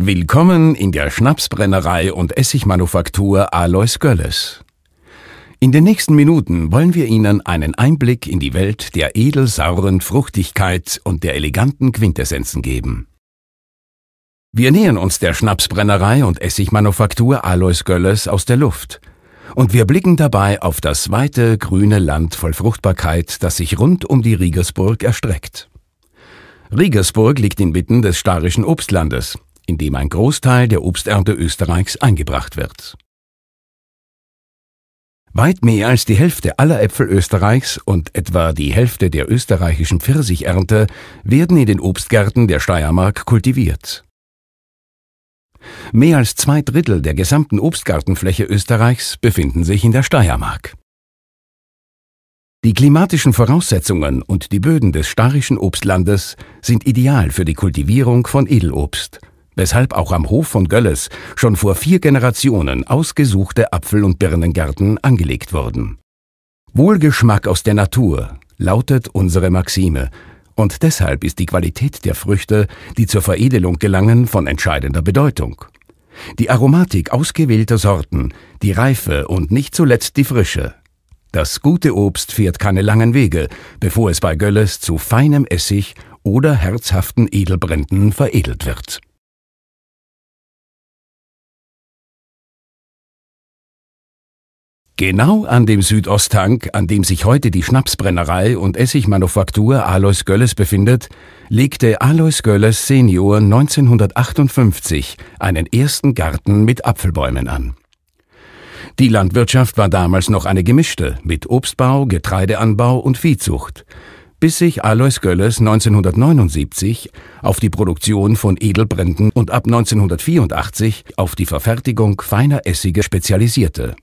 Willkommen in der Schnapsbrennerei und Essigmanufaktur Alois Gölles. In den nächsten Minuten wollen wir Ihnen einen Einblick in die Welt der edelsauren Fruchtigkeit und der eleganten Quintessenzen geben. Wir nähern uns der Schnapsbrennerei und Essigmanufaktur Alois Gölles aus der Luft und wir blicken dabei auf das weite grüne Land voll Fruchtbarkeit, das sich rund um die Riegersburg erstreckt. Riegersburg liegt inmitten des starischen Obstlandes, in dem ein Großteil der Obsternte Österreichs eingebracht wird. Weit mehr als die Hälfte aller Äpfel Österreichs und etwa die Hälfte der österreichischen Pfirsichernte werden in den Obstgärten der Steiermark kultiviert. Mehr als zwei Drittel der gesamten Obstgartenfläche Österreichs befinden sich in der Steiermark. Die klimatischen Voraussetzungen und die Böden des steirischen Obstlandes sind ideal für die Kultivierung von Edelobst, weshalb auch am Hof von Gölles schon vor vier Generationen ausgesuchte Apfel- und Birnengärten angelegt wurden. Wohlgeschmack aus der Natur lautet unsere Maxime, und deshalb ist die Qualität der Früchte, die zur Veredelung gelangen, von entscheidender Bedeutung. Die Aromatik ausgewählter Sorten, die Reife und nicht zuletzt die Frische. Das gute Obst fährt keine langen Wege, bevor es bei Gölles zu feinem Essig oder herzhaften Edelbränden veredelt wird. Genau an dem Südosttank, an dem sich heute die Schnapsbrennerei und Essigmanufaktur Alois Gölles befindet, legte Alois Gölles Senior 1958 einen ersten Garten mit Apfelbäumen an. Die Landwirtschaft war damals noch eine gemischte mit Obstbau, Getreideanbau und Viehzucht, bis sich Alois Gölles 1979 auf die Produktion von Edelbränden und ab 1984 auf die Verfertigung feiner Essige spezialisierte.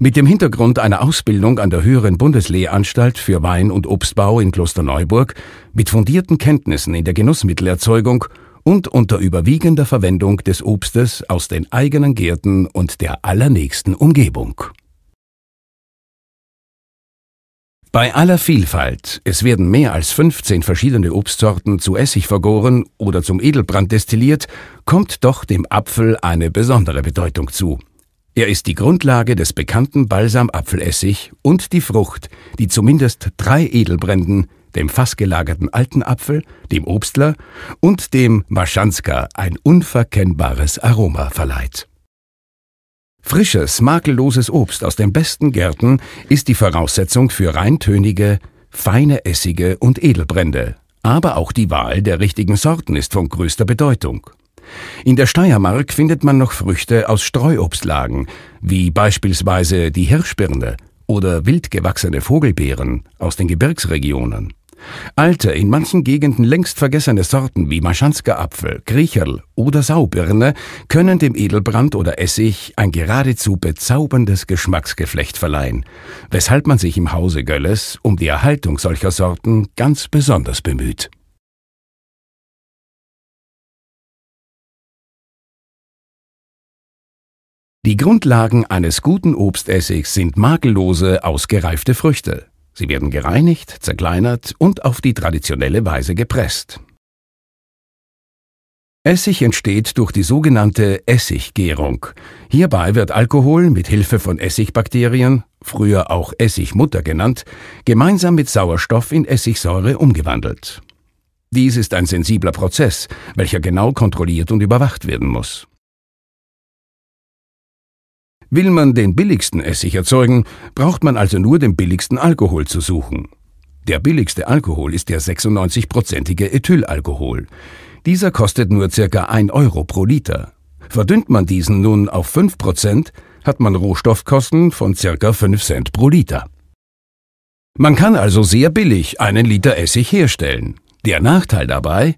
Mit dem Hintergrund einer Ausbildung an der höheren Bundeslehranstalt für Wein- und Obstbau in Klosterneuburg, mit fundierten Kenntnissen in der Genussmittelerzeugung und unter überwiegender Verwendung des Obstes aus den eigenen Gärten und der allernächsten Umgebung. Bei aller Vielfalt, es werden mehr als 15 verschiedene Obstsorten zu Essig vergoren oder zum Edelbrand destilliert, kommt doch dem Apfel eine besondere Bedeutung zu. Er ist die Grundlage des bekannten Balsamapfelessig und die Frucht, die zumindest drei Edelbränden, dem fassgelagerten alten Apfel, dem Obstler und dem Maschanska ein unverkennbares Aroma verleiht. Frisches, makelloses Obst aus den besten Gärten ist die Voraussetzung für reintönige, feine Essige und Edelbrände. Aber auch die Wahl der richtigen Sorten ist von größter Bedeutung. In der Steiermark findet man noch Früchte aus Streuobstlagen, wie beispielsweise die Hirschbirne oder wildgewachsene Vogelbeeren aus den Gebirgsregionen. Alte, in manchen Gegenden längst vergessene Sorten wie Maschansker Apfel, Griecherl oder Saubirne können dem Edelbrand oder Essig ein geradezu bezauberndes Geschmacksgeflecht verleihen, weshalb man sich im Hause Gölles um die Erhaltung solcher Sorten ganz besonders bemüht. Die Grundlagen eines guten Obstessigs sind makellose, ausgereifte Früchte. Sie werden gereinigt, zerkleinert und auf die traditionelle Weise gepresst. Essig entsteht durch die sogenannte Essiggärung. Hierbei wird Alkohol mit Hilfe von Essigbakterien, früher auch Essigmutter genannt, gemeinsam mit Sauerstoff in Essigsäure umgewandelt. Dies ist ein sensibler Prozess, welcher genau kontrolliert und überwacht werden muss. Will man den billigsten Essig erzeugen, braucht man also nur den billigsten Alkohol zu suchen. Der billigste Alkohol ist der 96-prozentige Ethylalkohol. Dieser kostet nur circa 1 Euro pro Liter. Verdünnt man diesen nun auf 5 hat man Rohstoffkosten von circa 5 Cent pro Liter. Man kann also sehr billig einen Liter Essig herstellen. Der Nachteil dabei?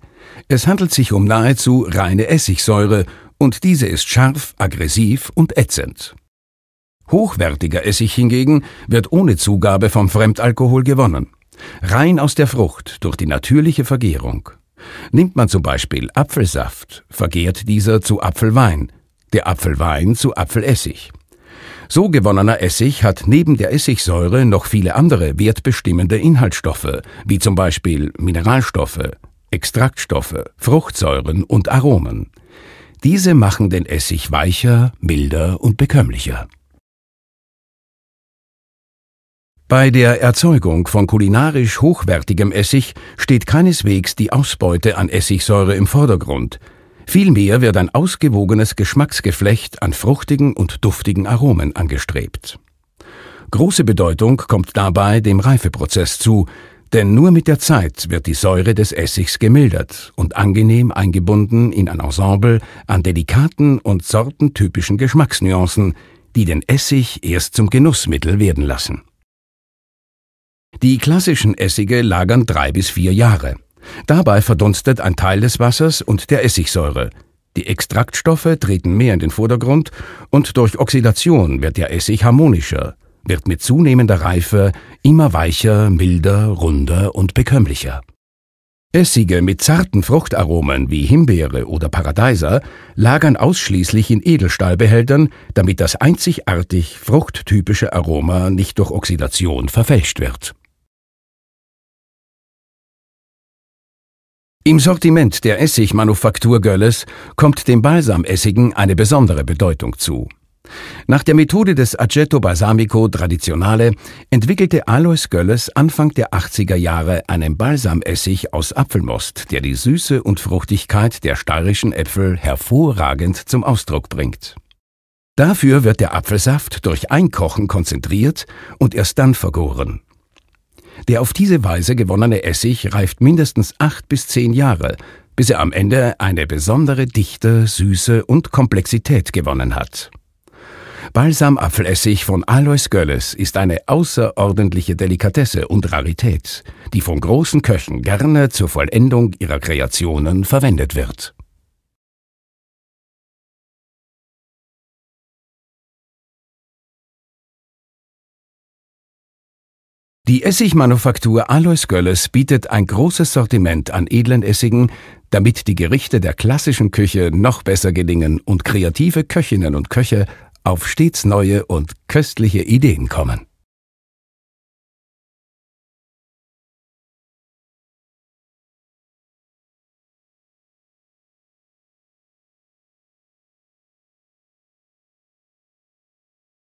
Es handelt sich um nahezu reine Essigsäure und diese ist scharf, aggressiv und ätzend. Hochwertiger Essig hingegen wird ohne Zugabe vom Fremdalkohol gewonnen. Rein aus der Frucht durch die natürliche Vergärung. Nimmt man zum Beispiel Apfelsaft, vergärt dieser zu Apfelwein, der Apfelwein zu Apfelessig. So gewonnener Essig hat neben der Essigsäure noch viele andere wertbestimmende Inhaltsstoffe, wie zum Beispiel Mineralstoffe, Extraktstoffe, Fruchtsäuren und Aromen. Diese machen den Essig weicher, milder und bekömmlicher. Bei der Erzeugung von kulinarisch hochwertigem Essig steht keineswegs die Ausbeute an Essigsäure im Vordergrund. Vielmehr wird ein ausgewogenes Geschmacksgeflecht an fruchtigen und duftigen Aromen angestrebt. Große Bedeutung kommt dabei dem Reifeprozess zu, denn nur mit der Zeit wird die Säure des Essigs gemildert und angenehm eingebunden in ein Ensemble an delikaten und sortentypischen Geschmacksnuancen, die den Essig erst zum Genussmittel werden lassen. Die klassischen Essige lagern drei bis vier Jahre. Dabei verdunstet ein Teil des Wassers und der Essigsäure. Die Extraktstoffe treten mehr in den Vordergrund und durch Oxidation wird der Essig harmonischer, wird mit zunehmender Reife immer weicher, milder, runder und bekömmlicher. Essige mit zarten Fruchtaromen wie Himbeere oder Paradeiser lagern ausschließlich in Edelstahlbehältern, damit das einzigartig fruchttypische Aroma nicht durch Oxidation verfälscht wird. Im Sortiment der Essigmanufaktur Gölles kommt dem Balsamessigen eine besondere Bedeutung zu nach der Methode des Aceto Balsamico Traditionale entwickelte Alois Gölles Anfang der 80er Jahre einen Balsamessig aus Apfelmost, der die Süße und Fruchtigkeit der steirischen Äpfel hervorragend zum Ausdruck bringt. Dafür wird der Apfelsaft durch Einkochen konzentriert und erst dann vergoren. Der auf diese Weise gewonnene Essig reift mindestens acht bis zehn Jahre, bis er am Ende eine besondere Dichte, Süße und Komplexität gewonnen hat. Balsamapfelessig von Alois Gölles ist eine außerordentliche Delikatesse und Rarität, die von großen Köchen gerne zur Vollendung ihrer Kreationen verwendet wird. Die Essigmanufaktur Alois Gölles bietet ein großes Sortiment an edlen Essigen, damit die Gerichte der klassischen Küche noch besser gelingen und kreative Köchinnen und Köche auf stets neue und köstliche Ideen kommen.